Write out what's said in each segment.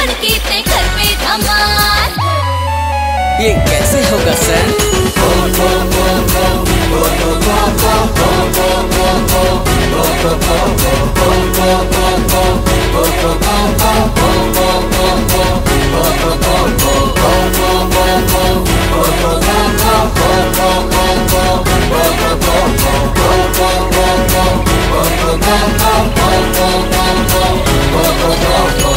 बनके ते घर पे धमाल ये कैसे होगा सर Oh, oh, oh.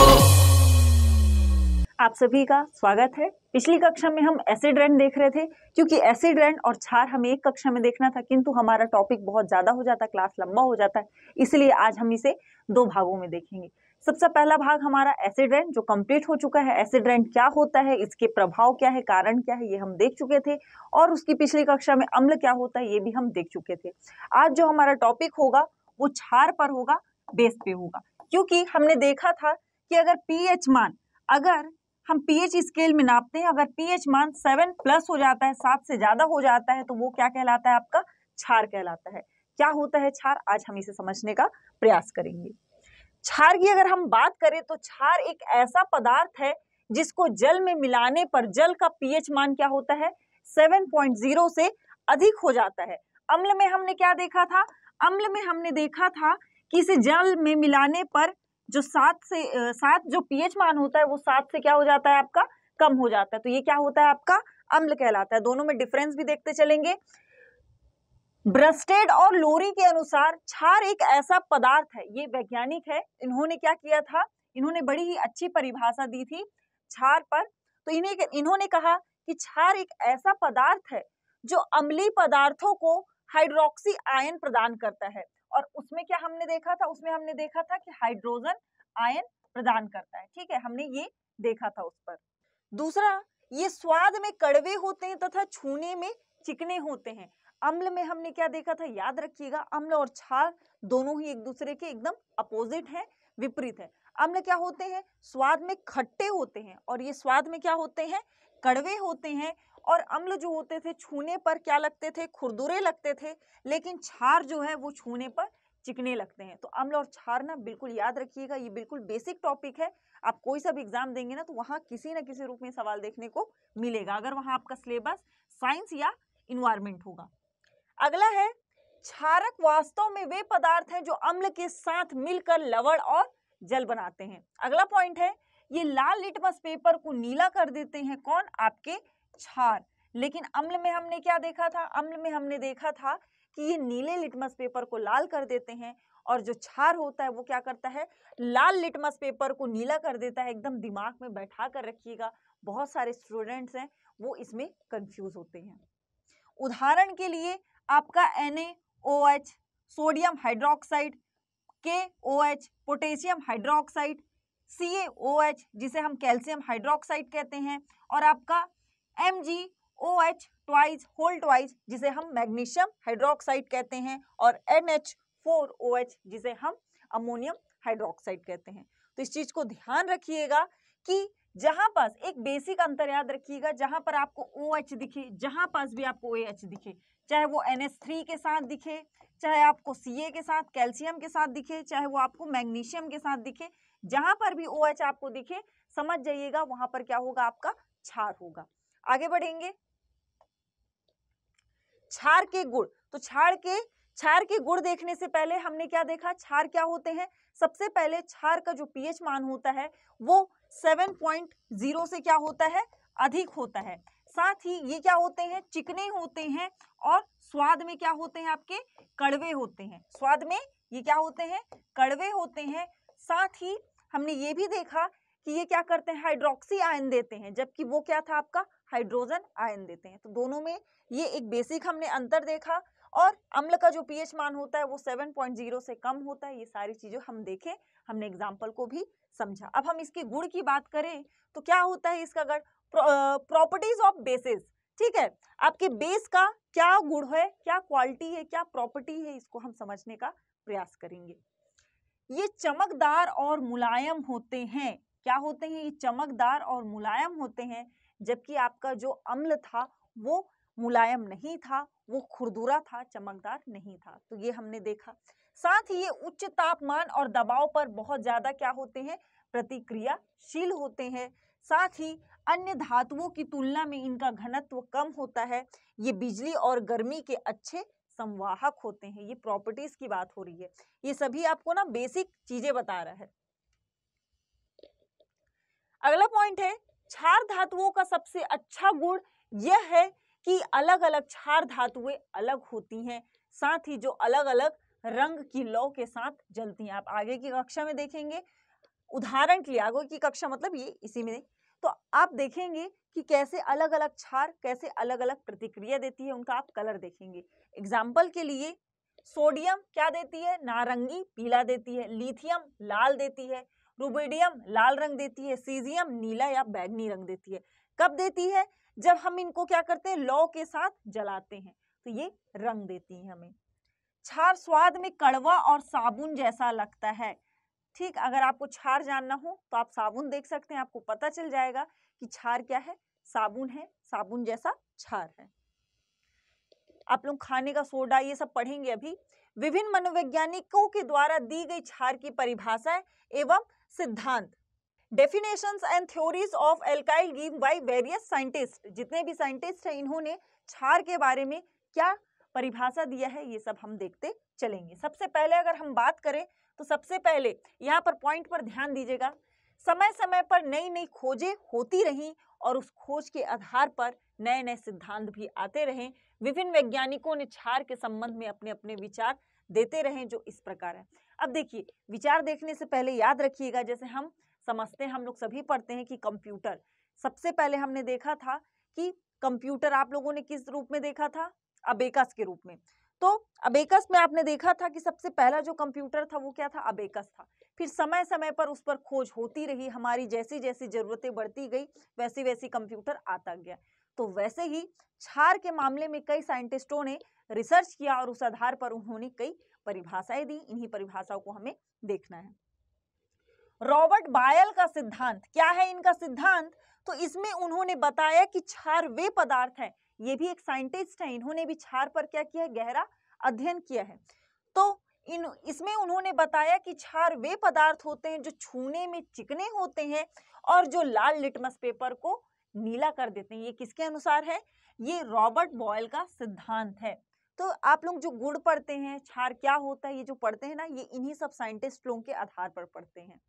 आप सभी का स्वागत है पिछली कक्षा में हम एसिड रेन देख रहे थे क्योंकि एसिड रेन और छार हमें एक कक्षा में देखना था किंतु हमारा टॉपिक बहुत ज़्यादा हो जाता क्लास लंबा हो जाता है इसलिए आज हम इसे दो भागों में देखेंगे सबसे पहला भाग हमारा एसिड रेन जो कंप्लीट हो चुका है एसिड रेन क्या होता है इसके प्रभाव क्या है कारण क्या है ये हम देख चुके थे और उसकी पिछली कक्षा में अम्ल क्या होता है ये भी हम देख चुके थे आज जो हमारा टॉपिक होगा वो छार पर होगा बेस पे होगा क्योंकि हमने देखा था कि अगर पीएच मान अगर हम पीएच स्केल में नापते हैं अगर पीएच मान सेवन प्लस हो जाता है सात से ज्यादा हो जाता है तो वो क्या कहलाता है आपका छार कहलाता है क्या होता है छार आज हम इसे समझने का प्रयास करेंगे छार की अगर हम बात करें तो छार एक ऐसा पदार्थ है जिसको जल में मिलाने पर जल का पीएच मान क्या होता है 7.0 से अधिक हो जाता है अम्ल में हमने क्या देखा था अम्ल में हमने देखा था कि इसे जल में मिलाने पर जो सात से सात जो पीएच मान होता है वो सात से क्या हो जाता है आपका कम हो जाता है तो ये क्या होता है आपका अम्ल कहलाता है दोनों में डिफरेंस भी देखते चलेंगे ब्रस्टेड और लोरी के अनुसार छार एक ऐसा पदार्थ है ये वैज्ञानिक है इन्होंने क्या किया था इन्होंने बड़ी ही अच्छी परिभाषा दी थी छार पर तो इन्हें इन्होंने कहा कि छार एक ऐसा पदार्थ है जो अम्लीय पदार्थों को हाइड्रोक्सी आयन प्रदान करता है और उसमें क्या हमने देखा था उसमें हमने देखा था कि हाइड्रोजन आयन प्रदान करता है ठीक है हमने ये देखा था उस पर दूसरा ये स्वाद में कड़वे होते हैं तथा छूने में चिकने होते हैं अम्ल में हमने क्या देखा था याद रखिएगा अम्ल और छाल दोनों ही एक दूसरे के एकदम अपोजिट हैं विपरीत है अम्ल क्या होते हैं स्वाद में खट्टे होते हैं और ये स्वाद में क्या होते हैं कड़वे होते हैं और अम्ल जो होते थे छूने पर क्या लगते थे खुरदुरे लगते थे लेकिन छार जो है वो छूने पर चिकने लगते हैं तो अम्ल और छार ना बिल्कुल याद रखिएगा ये बिल्कुल बेसिक टॉपिक है आप कोई सा भी एग्जाम देंगे ना तो वहाँ किसी ना किसी रूप में सवाल देखने को मिलेगा अगर वहाँ आपका सिलेबस साइंस या इन्वायरमेंट होगा अगला है क्षारक वास्तव में वे पदार्थ हैं जो अम्ल के साथ मिलकर लवण और जल बनाते हैं अगला पॉइंट है ये लाल लिटमस पेपर को नीला कर देते हैं कौन आपके छार लेकिन अम्ल में हमने क्या देखा था अम्ल में हमने देखा था कि ये नीले लिटमस पेपर को लाल कर देते हैं और जो छार होता है वो क्या करता है लाल लिटमस पेपर को नीला कर देता है एकदम दिमाग में बैठा कर रखिएगा बहुत सारे स्टूडेंट्स हैं वो इसमें कंफ्यूज होते हैं उदाहरण के लिए आपका एन सोडियम हाइड्रोक्साइड के पोटेशियम हाइड्रोक्साइड सी जिसे हम कैल्शियम हाइड्रोक्साइड कहते हैं और आपका M G O H twice whole twice जिसे हम मैग्नीशियम हाइड्रोक्साइड कहते हैं और N H four O H जिसे हम अमोनियम हाइड्रोक्साइड कहते हैं तो इस चीज को ध्यान रखिएगा कि जहां पास एक बेसिक अंतर याद रखिएगा जहां पर आपको ओ OH दिखे जहां पास भी आपको OH दिखे चाहे वो एन के साथ दिखे चाहे आपको सी के साथ कैल्शियम के साथ दिखे चाहे वो आपको मैग्नीशियम के साथ दिखे जहां पर भी ओ OH आपको दिखे समझ जाइएगा वहां पर क्या होगा आपका क्षार होगा आगे बढ़ेंगे छार के गुड़ तो छार के छार के गुड़ देखने से पहले हमने क्या देखा छार क्या होते हैं सबसे पहले छार का जो पीएच मान होता है वो 7.0 से क्या होता है अधिक होता है साथ ही ये क्या होते हैं चिकने होते हैं और स्वाद में क्या होते हैं आपके कड़वे होते हैं स्वाद में ये क्या होते हैं कड़वे होते हैं साथ ही हमने ये भी देखा कि ये क्या करते हैं हाइड्रोक्सी आयन देते हैं जबकि वो क्या था आपका हाइड्रोजन आयन देते हैं तो दोनों में ये एक बेसिक हमने अंतर देखा और अम्ल का जो पीएच मान होता है वो 7.0 से कम होता है ये सारी चीज़ें हम देखें हमने एग्जाम्पल को भी समझा अब हम इसके गुण की बात करें तो क्या होता है इसका गढ़ प्रॉपर्टीज ऑफ बेसिस ठीक है आपके बेस का क्या गुण है क्या क्वालिटी है क्या प्रॉपर्टी है इसको हम समझने का प्रयास करेंगे ये चमकदार और मुलायम होते हैं क्या होते हैं ये चमकदार और मुलायम होते हैं जबकि आपका जो अम्ल था वो मुलायम नहीं था वो खुरदुरा था चमकदार नहीं था तो ये हमने देखा साथ ही ये उच्च तापमान और दबाव पर बहुत ज़्यादा क्या होते हैं प्रतिक्रियाशील होते हैं साथ ही अन्य धातुओं की तुलना में इनका घनत्व कम होता है ये बिजली और गर्मी के अच्छे संवाहक होते हैं ये प्रॉपर्टीज की बात हो रही है ये सभी आपको ना बेसिक चीजें बता रहा है अगला पॉइंट है क्षार धातुओं का सबसे अच्छा गुण यह है कि अलग अलग क्षार धातुएं अलग होती हैं साथ ही जो अलग अलग रंग की लौ के साथ जलती हैं आप आगे की कक्षा में देखेंगे उदाहरण के लिए आगे की कक्षा मतलब ये इसी में तो आप देखेंगे कि कैसे अलग अलग क्षार कैसे अलग अलग प्रतिक्रिया देती है उनका आप कलर देखेंगे एग्जाम्पल के लिए सोडियम क्या देती है नारंगी पीला देती है लिथियम लाल देती है रुबेडियम लाल रंग देती है सीजियम नीला या बैगनी रंग देती है कब देती है जब हम इनको क्या करते हैं लौ के साथ जलाते हैं तो ये रंग देती है हमें छार स्वाद में कड़वा और साबुन जैसा लगता है ठीक अगर आपको छार जानना हो तो आप साबुन देख सकते हैं आपको पता चल जाएगा कि छार क्या है साबुन है साबुन जैसा छार है आप लोग खाने का सोडा ये सब पढ़ेंगे अभी विभिन्न मनोवैज्ञानिकों के द्वारा दी गई छार की परिभाषाएं एवं सिद्धांत definitions and theories of alkyl give by various scientist जितने भी साइंटिस्ट हैं इन्होंने छार के बारे में क्या परिभाषा दिया है ये सब हम देखते चलेंगे सबसे पहले अगर हम बात करें तो सबसे पहले यहाँ पर पॉइंट पर ध्यान दीजिएगा समय समय पर नई नई खोजें होती रहीं और उस खोज के आधार पर नए नए सिद्धांत भी आते रहे विभिन्न वैज्ञानिकों ने छार के संबंध में अपने अपने विचार देते रहें जो इस प्रकार है अब देखिए विचार देखने से पहले याद रखिएगा जैसे हम समझते हैं हम लोग सभी पढ़ते हैं कि कंप्यूटर सबसे पहले हमने देखा था कि कंप्यूटर आप लोगों ने किस रूप में देखा था अबेकस के रूप में तो अबेकस में आपने देखा था कि सबसे पहला जो कंप्यूटर था वो क्या था अबेकस था फिर समय समय पर उस पर खोज होती रही हमारी जैसी जैसी जरूरतें बढ़ती गई वैसी वैसी कंप्यूटर आता गया तो वैसे ही छार के मामले में कई साइंटिस्टों ने रिसर्च किया और उस आधार पर उन्होंने कई परिभाषाएं दी इन्हीं परिभाषाओं को हमें देखना है रॉबर्ट बायल का सिद्धांत क्या है इनका सिद्धांत तो इसमें उन्होंने बताया कि छार वे पदार्थ है ये भी एक साइंटिस्ट है इन्होंने भी छार पर क्या किया है गहरा अध्ययन किया है तो इन इसमें उन्होंने बताया कि छार वे पदार्थ होते हैं जो छूने में चिकने होते हैं और जो लाल लिटमस पेपर को नीला कर देते हैं ये किसके अनुसार है ये रॉबर्ट बॉयल का सिद्धांत है तो आप लोग जो गुड़ पढ़ते हैं छार क्या होता है ये जो पढ़ते हैं ना ये इन्हीं सब साइंटिस्ट लोगों के आधार पर पढ़ते हैं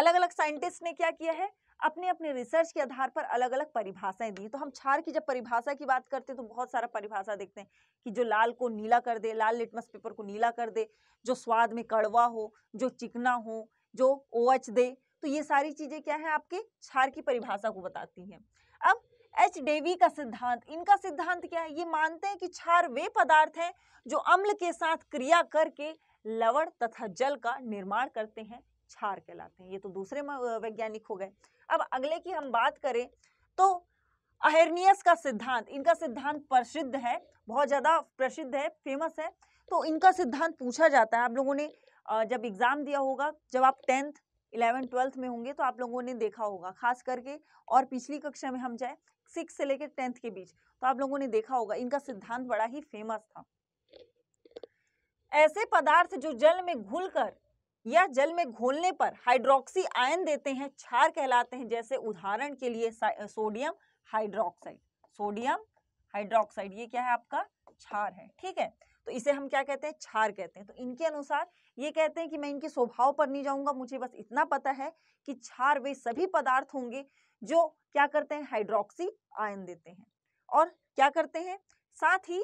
अलग अलग साइंटिस्ट ने क्या किया है अपने अपने रिसर्च के आधार पर अलग अलग परिभाषाएं दी तो हम छार की जब परिभाषा की बात करते हैं तो बहुत सारा परिभाषा देखते हैं कि जो लाल को नीला कर दे लाल लिटमस पेपर को नीला कर दे जो स्वाद में कड़वा हो जो चिकना हो जो ओ OH दे तो ये सारी चीज़ें क्या है आपके क्षार की परिभाषा को बताती हैं अब एच डेवी का सिद्धांत इनका सिद्धांत क्या है ये मानते हैं कि क्षार वे पदार्थ हैं जो अम्ल के साथ क्रिया करके लवण तथा जल का निर्माण करते हैं क्षार कहलाते हैं ये तो दूसरे वैज्ञानिक हो गए अब अगले की हम बात करें तो अहेरनियस का सिद्धांत इनका सिद्धांत प्रसिद्ध है बहुत ज़्यादा प्रसिद्ध है फेमस है तो इनका सिद्धांत पूछा जाता है आप लोगों ने जब एग्ज़ाम दिया होगा जब आप टेंथ इलेवन ट्वेल्थ में होंगे तो आप लोगों ने देखा होगा खास करके और पिछली कक्षा में हम जाए सिक्स से लेकर टेंथ के बीच तो आप लोगों ने देखा होगा इनका सिद्धांत बड़ा ही फेमस था ऐसे पदार्थ जो जल में घुलकर या जल में घोलने पर हाइड्रोक्सी आयन देते हैं क्षार कहलाते हैं जैसे उदाहरण के लिए सोडियम हाइड्रोक्साइड सोडियम हाइड्रोक्साइड ये क्या है आपका क्षार है ठीक है तो इसे हम क्या कहते हैं छार कहते हैं तो इनके अनुसार ये कहते हैं कि मैं इनके स्वभाव पर नहीं जाऊंगा मुझे बस इतना पता है कि छार वे सभी पदार्थ होंगे जो क्या करते हैं हाइड्रोक्सी आयन देते हैं और क्या करते हैं साथ ही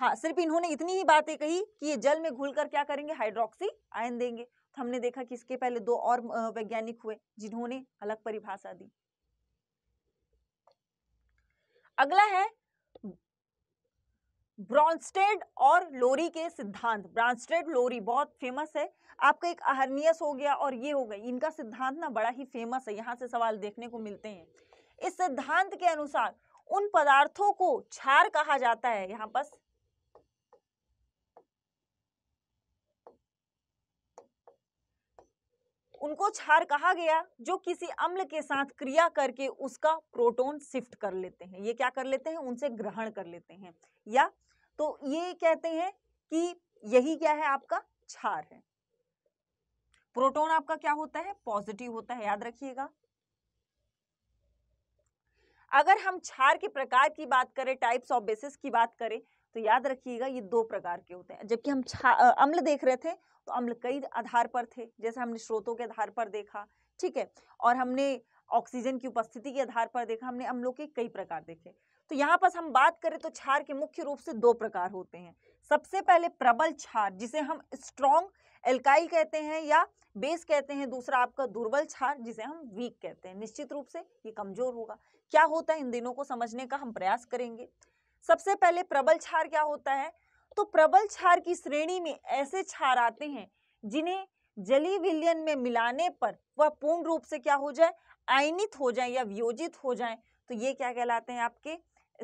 हाँ सिर्फ इन्होंने इतनी ही बातें कही कि ये जल में घुल कर क्या करेंगे हाइड्रोक्सी आयन देंगे तो हमने देखा कि इसके पहले दो और वैज्ञानिक हुए जिन्होंने अलग परिभाषा दी अगला है ब्रॉन्स्टेड और लोरी के सिद्धांत ब्रॉन्स्टेड लोरी बहुत फेमस है आपका एक अहरनियस हो गया और ये हो गया इनका सिद्धांत ना बड़ा ही फेमस है यहाँ से सवाल देखने को मिलते हैं इस सिद्धांत के अनुसार उन पदार्थों को क्षार कहा जाता है यहाँ पर उनको क्षार कहा गया जो किसी अम्ल के साथ क्रिया करके उसका प्रोटोन शिफ्ट कर लेते हैं ये क्या कर लेते हैं उनसे ग्रहण कर लेते हैं या तो ये कहते हैं कि यही क्या है आपका क्षार है प्रोटोन आपका क्या होता है पॉजिटिव होता है याद रखिएगा अगर हम क्षार के प्रकार की बात करें टाइप्स ऑफ बेसिस की बात करें तो याद रखिएगा ये दो प्रकार के होते हैं जबकि हम अम्ल देख रहे थे तो अम्ल कई आधार पर थे जैसे हमने स्रोतों के आधार पर देखा ठीक है और हमने ऑक्सीजन की उपस्थिति के आधार पर देखा हमने अम्लों के कई प्रकार देखे तो यहाँ पर हम बात करें तो क्षार के मुख्य रूप से दो प्रकार होते हैं सबसे पहले प्रबल क्षार जिसे हम स्ट्रॉन्ग एल्काइल कहते हैं या बेस कहते हैं दूसरा आपका दुर्बल क्षार जिसे हम वीक कहते हैं निश्चित रूप से ये कमजोर होगा क्या होता है इन दिनों को समझने का हम प्रयास करेंगे सबसे पहले प्रबल क्षार क्या होता है तो प्रबल क्षार की श्रेणी में ऐसे क्षार आते हैं जिन्हें जली विलियन में मिलाने पर वह पूर्ण रूप से क्या हो जाए आयनित हो जाए या वियोजित हो जाए तो ये क्या कहलाते हैं आपके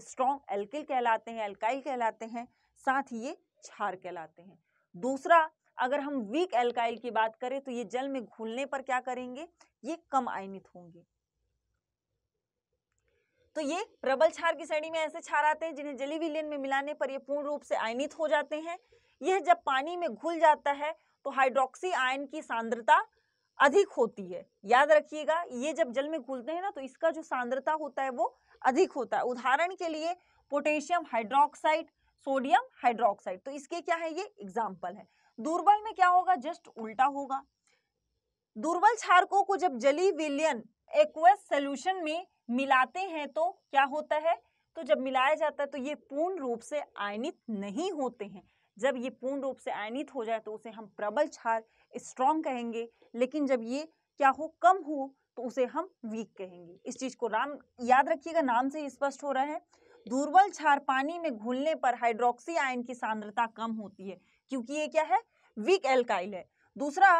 स्ट्रॉन्ग एल्किल कहलाते हैं एल्काइल कहलाते हैं साथ ही ये क्षार कहलाते हैं दूसरा अगर हम वीक एल्काइल की बात करें तो ये जल में घुलने पर क्या करेंगे ये कम आयनित होंगे तो ये प्रबल क्षार की श्रेणी में ऐसे क्षार आते हैं जिन्हें जली विलियन में मिलाने पर ये पूर्ण रूप से आयनित हो जाते हैं यह जब पानी में घुल जाता है तो हाइड्रोक्सी आयन की सांद्रता अधिक होती है याद रखिएगा ये जब जल में घुलते हैं ना तो इसका जो सांद्रता होता है वो अधिक होता है उदाहरण के लिए पोटेशियम हाइड्रोक्साइड सोडियम हाइड्रोक्साइड तो इसके क्या है ये एग्जाम्पल है दुर्बल में क्या होगा जस्ट उल्टा होगा दुर्बल छारकों को जब जली विलियन एक्वस सोल्यूशन में मिलाते हैं तो क्या होता है तो जब मिलाया जाता है तो ये पूर्ण रूप से आयनित नहीं होते हैं जब ये पूर्ण रूप से आयनित हो जाए तो उसे हम प्रबल क्षार स्ट्रॉन्ग कहेंगे लेकिन जब ये क्या हो कम हो तो उसे हम वीक कहेंगे इस चीज को नाम याद रखिएगा नाम से स्पष्ट हो रहा है दुर्बल क्षार पानी में घुलने पर हाइड्रोक्सी आयन की सांद्रता कम होती है क्योंकि ये क्या है वीक एल्काइल है दूसरा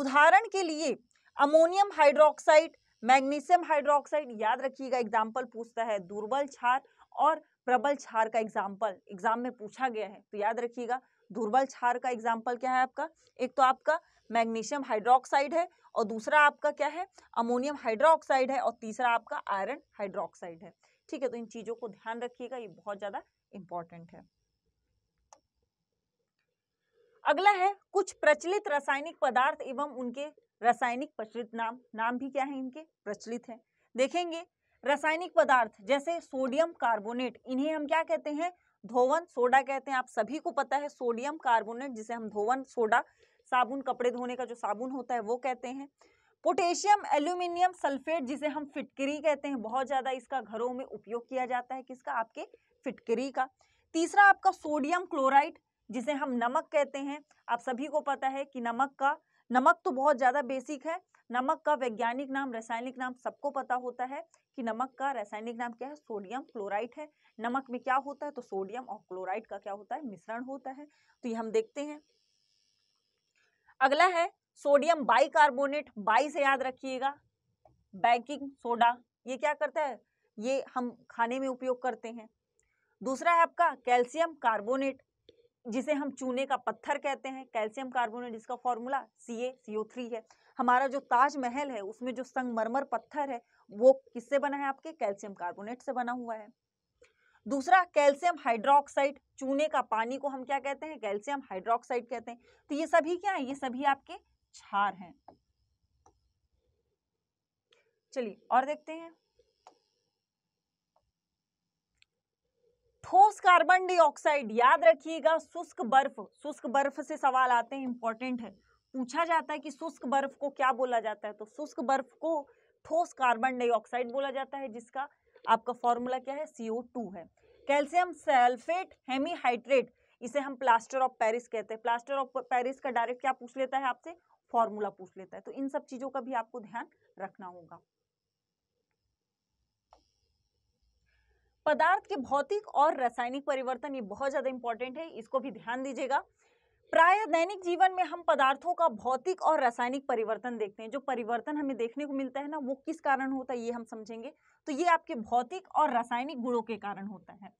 उदाहरण के लिए अमोनियम हाइड्रोक्साइड मैग्नीशियम हाइड्रोक्साइड याद रखिएगा एग्जाम्पल पूछता है दुर्बल छार और प्रबल छार का एग्जाम्पल एग्जाम में पूछा गया है तो याद रखिएगा दुर्बल छार का एग्जाम्पल क्या है आपका एक तो आपका मैग्नीशियम हाइड्रोक्साइड है और दूसरा आपका क्या है अमोनियम हाइड्रोक्साइड है और तीसरा आपका आयरन हाइड्रोक्साइड है ठीक है तो इन चीज़ों को ध्यान रखिएगा ये बहुत ज़्यादा इंपॉर्टेंट है अगला है कुछ प्रचलित रासायनिक पदार्थ एवं उनके रासायनिक प्रचलित नाम नाम भी क्या है इनके प्रचलित है देखेंगे रासायनिक पदार्थ जैसे सोडियम कार्बोनेट इन्हें हम क्या कहते हैं धोवन सोडा कहते हैं आप सभी को पता है सोडियम कार्बोनेट जिसे हम धोवन सोडा साबुन कपड़े धोने का जो साबुन होता है वो कहते हैं पोटेशियम एल्यूमिनियम सल्फेट जिसे हम फिटकरी कहते हैं बहुत ज़्यादा इसका घरों में उपयोग किया जाता है किसका आपके फिटकरी का तीसरा आपका सोडियम क्लोराइड जिसे हम नमक कहते हैं आप सभी को पता है कि नमक का नमक तो बहुत ज़्यादा बेसिक है नमक का वैज्ञानिक नाम रासायनिक नाम सबको पता होता है कि नमक का रासायनिक नाम क्या है सोडियम क्लोराइड है नमक में क्या होता है तो सोडियम और क्लोराइड का क्या होता है मिश्रण होता है तो ये हम देखते हैं अगला है सोडियम बाइकार्बोनेट बाई से याद रखिएगा बैकिंग सोडा ये क्या करता है ये हम खाने में उपयोग करते हैं दूसरा है आपका कैल्शियम कार्बोनेट जिसे हम चूने का पत्थर कहते हैं कैल्शियम कार्बोनेट इसका formula C A C O three है हमारा जो ताजमहल है उसमें जो संगमरमर पत्थर है वो किससे बना है आपके कैल्शियम कार्बोनेट से बना हुआ है दूसरा कैल्शियम हाइड्रोक्साइड चूने का पानी को हम क्या कहते हैं कैल्शियम हाइड्रोक्साइड कहते हैं तो ये सभी क्या है ये सभी आपके क्षार हैं चलिए और देखते हैं ठोस कार्बन डाइऑक्साइड याद रखिएगा शुष्क बर्फ शुष्क बर्फ से सवाल आते हैं इंपॉर्टेंट है पूछा जाता है कि शुष्क बर्फ को क्या बोला जाता है तो शुष्क बर्फ को ठोस कार्बन डाइऑक्साइड बोला जाता है जिसका आपका फॉर्मूला क्या है सीओ टू है कैल्शियम सल्फेट हेमीहाइड्रेट इसे हम प्लास्टर ऑफ पेरिस कहते हैं प्लास्टर ऑफ पेरिस का डायरेक्ट क्या पूछ लेता है आपसे फॉर्मूला पूछ लेता है तो इन सब चीज़ों का भी आपको ध्यान रखना होगा पदार्थ के भौतिक और रासायनिक परिवर्तन ये बहुत ज़्यादा इंपॉर्टेंट है इसको भी ध्यान दीजिएगा प्राय दैनिक जीवन में हम पदार्थों का भौतिक और रासायनिक परिवर्तन देखते हैं जो परिवर्तन हमें देखने को मिलता है ना वो किस कारण होता है ये हम समझेंगे तो ये आपके भौतिक और रासायनिक गुणों के कारण होता है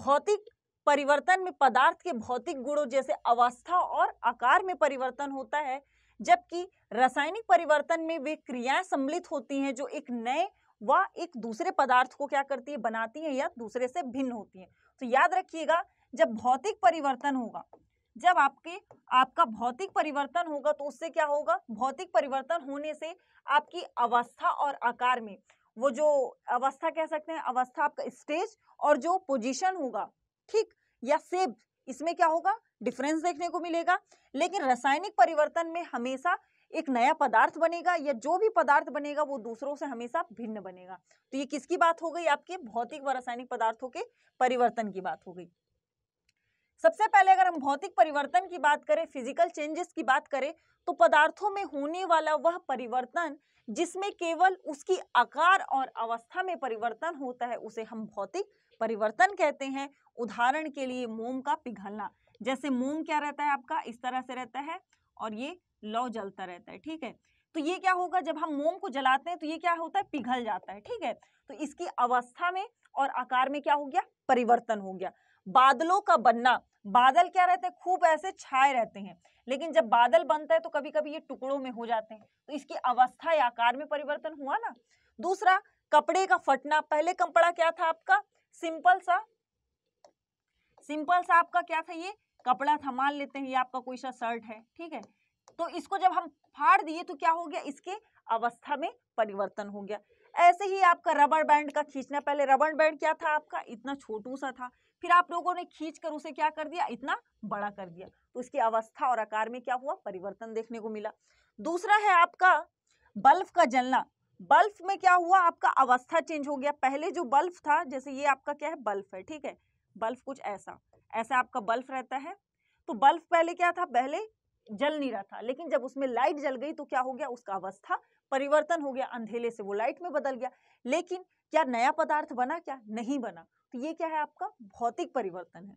भौतिक परिवर्तन में पदार्थ के भौतिक गुणों जैसे अवस्था और आकार में परिवर्तन होता है जबकि रासायनिक परिवर्तन में वे क्रियाएं सम्मिलित होती हैं जो एक नए वह एक दूसरे पदार्थ को क्या करती है बनाती है या दूसरे से भिन्न होती है तो याद रखिएगा जब भौतिक परिवर्तन होगा जब आपके आपका भौतिक परिवर्तन होगा तो उससे क्या होगा भौतिक परिवर्तन होने से आपकी अवस्था और आकार में वो जो अवस्था कह सकते हैं अवस्था आपका स्टेज और जो पोजीशन होगा ठीक या सेब इसमें क्या होगा डिफरेंस देखने को मिलेगा लेकिन रासायनिक परिवर्तन में हमेशा एक नया पदार्थ बनेगा या जो भी पदार्थ बनेगा वो दूसरों से हमेशा भिन्न बनेगा तो ये किसकी बात हो गई आपके भौतिक व रासायनिक पदार्थों के परिवर्तन की बात हो गई सबसे पहले अगर हम भौतिक परिवर्तन की बात करें फिजिकल चेंजेस की बात करें तो पदार्थों में होने वाला वह परिवर्तन जिसमें केवल उसकी आकार और अवस्था में परिवर्तन होता है उसे हम भौतिक परिवर्तन कहते हैं उदाहरण के लिए मोम का पिघलना जैसे मोम क्या रहता है आपका इस तरह से रहता है और ये लौ जलता रहता है ठीक है तो ये क्या होगा जब हम मोम को जलाते हैं तो ये क्या होता है पिघल जाता है ठीक है तो इसकी अवस्था में और आकार में क्या हो गया परिवर्तन हो गया बादलों का बनना बादल क्या रहते हैं खूब ऐसे छाए रहते हैं लेकिन जब बादल बनता है तो कभी कभी ये टुकड़ों में हो जाते हैं तो इसकी अवस्था या आकार में परिवर्तन हुआ ना दूसरा कपड़े का फटना पहले कपड़ा क्या था आपका सिंपल सा सिंपल सा आपका क्या था ये कपड़ा था मान लेते हैं ये आपका कोई सा शर्ट है ठीक है तो इसको जब हम फाड़ दिए तो क्या हो गया इसके अवस्था में परिवर्तन हो गया ऐसे ही आपका रबर बैंड का खींचना पहले रबर बैंड क्या था आपका इतना छोटू सा था फिर आप लोगों ने खींच कर उसे क्या कर दिया इतना बड़ा कर दिया तो उसकी अवस्था और आकार में क्या हुआ परिवर्तन देखने को मिला दूसरा है आपका बल्ब का जलना बल्ब में क्या हुआ आपका अवस्था चेंज हो गया पहले जो बल्ब था जैसे ये आपका क्या है बल्ब है ठीक है बल्ब कुछ ऐसा ऐसा आपका बल्ब रहता है तो बल्ब पहले क्या था पहले जल नहीं रहा था लेकिन जब उसमें लाइट जल गई तो क्या हो गया उसका अवस्था परिवर्तन हो गया अंधेले से वो लाइट में बदल गया लेकिन क्या नया पदार्थ बना क्या नहीं बना तो ये क्या है आपका भौतिक परिवर्तन है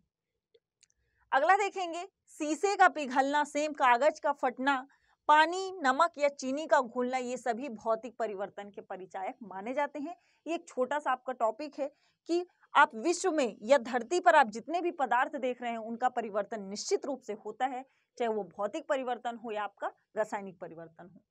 अगला देखेंगे शीशे का पिघलना सेम कागज का फटना पानी नमक या चीनी का घुलना ये सभी भौतिक परिवर्तन के परिचायक माने जाते हैं ये एक छोटा सा आपका टॉपिक है कि आप विश्व में या धरती पर आप जितने भी पदार्थ देख रहे हैं उनका परिवर्तन निश्चित रूप से होता है चाहे वो भौतिक परिवर्तन हो या आपका रासायनिक परिवर्तन हो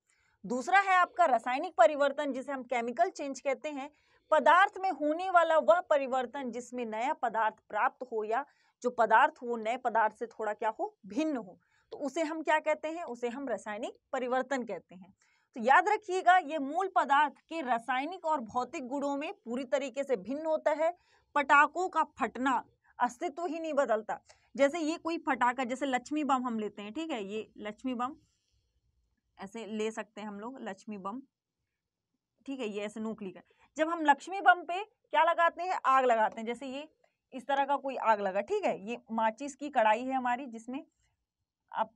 दूसरा है आपका रासायनिक परिवर्तन जिसे हम केमिकल चेंज कहते हैं पदार्थ में होने वाला वह परिवर्तन जिसमें नया पदार्थ प्राप्त हो या जो पदार्थ हो नए पदार्थ से थोड़ा क्या हो भिन्न हो तो उसे हम क्या कहते हैं उसे हम रासायनिक परिवर्तन कहते हैं तो याद रखिएगा ये मूल पदार्थ के रासायनिक और भौतिक गुणों में पूरी तरीके से भिन्न होता है पटाखों का फटना अस्तित्व ही नहीं बदलता जैसे ये कोई फटाका जैसे लक्ष्मी बम हम लेते हैं ठीक है ये लक्ष्मी बम ऐसे ले सकते हैं हम लोग लक्ष्मी बम ठीक है ये ऐसे नूकली का जब हम लक्ष्मी बम पे क्या लगाते हैं आग लगाते हैं जैसे ये इस तरह का कोई आग लगा ठीक है ये माचिस की कढ़ाई है हमारी जिसमें अब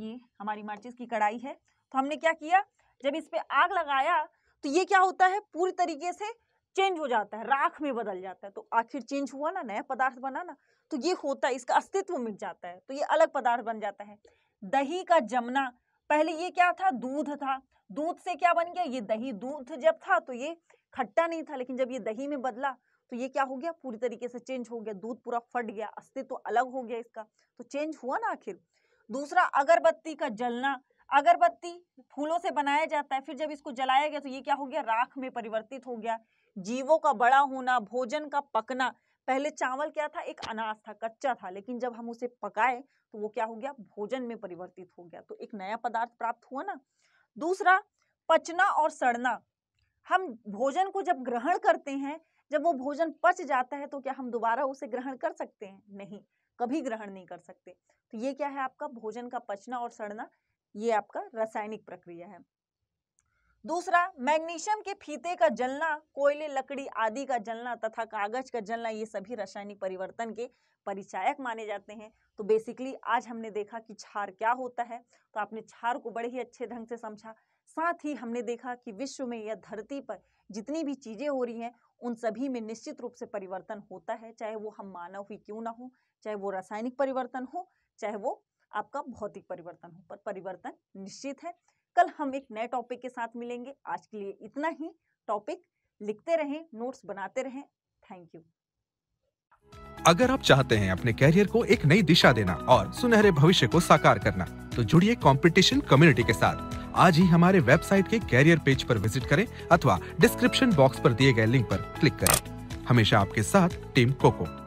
ये हमारी माचिस की कढ़ाई है तो हमने क्या किया जब इस पर आग लगाया तो ये क्या होता है पूरी तरीके से चेंज हो जाता है राख में बदल जाता है तो आखिर चेंज हुआ ना नया पदार्थ बना ना तो ये होता है इसका अस्तित्व मिट जाता है तो ये अलग पदार्थ बन जाता है दही का जमना पहले ये क्या था दूध था दूध से क्या बन गया ये दही दूध जब था तो ये खट्टा नहीं था लेकिन जब ये दही में बदला तो ये क्या हो गया पूरी तरीके से चेंज हो गया दूध पूरा फट गया अस्तित्व तो अलग हो गया इसका तो चेंज हुआ ना आखिर दूसरा अगरबत्ती का जलना अगरबत्ती फूलों से बनाया जाता है फिर जब इसको जलाया गया तो ये क्या हो गया राख में परिवर्तित हो गया जीवों का बड़ा होना भोजन का पकना पहले चावल क्या था एक अनाज था कच्चा था लेकिन जब हम उसे पकाए तो वो क्या हो गया भोजन में परिवर्तित हो गया तो एक नया पदार्थ प्राप्त हुआ ना दूसरा पचना और सड़ना हम भोजन को जब ग्रहण करते हैं जब वो भोजन पच जाता है तो क्या हम दोबारा उसे ग्रहण कर सकते हैं नहीं कभी ग्रहण नहीं कर सकते तो ये क्या है आपका भोजन का पचना और सड़ना ये आपका रासायनिक प्रक्रिया है दूसरा मैग्नीशियम के फीते का जलना कोयले लकड़ी आदि का जलना तथा कागज का जलना ये सभी रासायनिक परिवर्तन के परिचायक माने जाते हैं तो बेसिकली आज हमने देखा कि क्षार क्या होता है तो आपने क्षार को बड़े ही अच्छे ढंग से समझा साथ ही हमने देखा कि विश्व में या धरती पर जितनी भी चीज़ें हो रही हैं उन सभी में निश्चित रूप से परिवर्तन होता है चाहे वो हम मानव ही क्यों ना हो चाहे वो रासायनिक परिवर्तन हो चाहे वो आपका भौतिक परिवर्तन हो पर परिवर्तन निश्चित है कल हम एक नए टॉपिक के साथ मिलेंगे आज के लिए इतना ही टॉपिक लिखते रहें नोट्स बनाते रहें थैंक यू अगर आप चाहते हैं अपने कैरियर को एक नई दिशा देना और सुनहरे भविष्य को साकार करना तो जुड़िए कंपटीशन कम्युनिटी के साथ आज ही हमारे वेबसाइट के कैरियर पेज पर विजिट करें अथवा डिस्क्रिप्शन बॉक्स पर दिए गए लिंक पर क्लिक करें हमेशा आपके साथ टीम कोको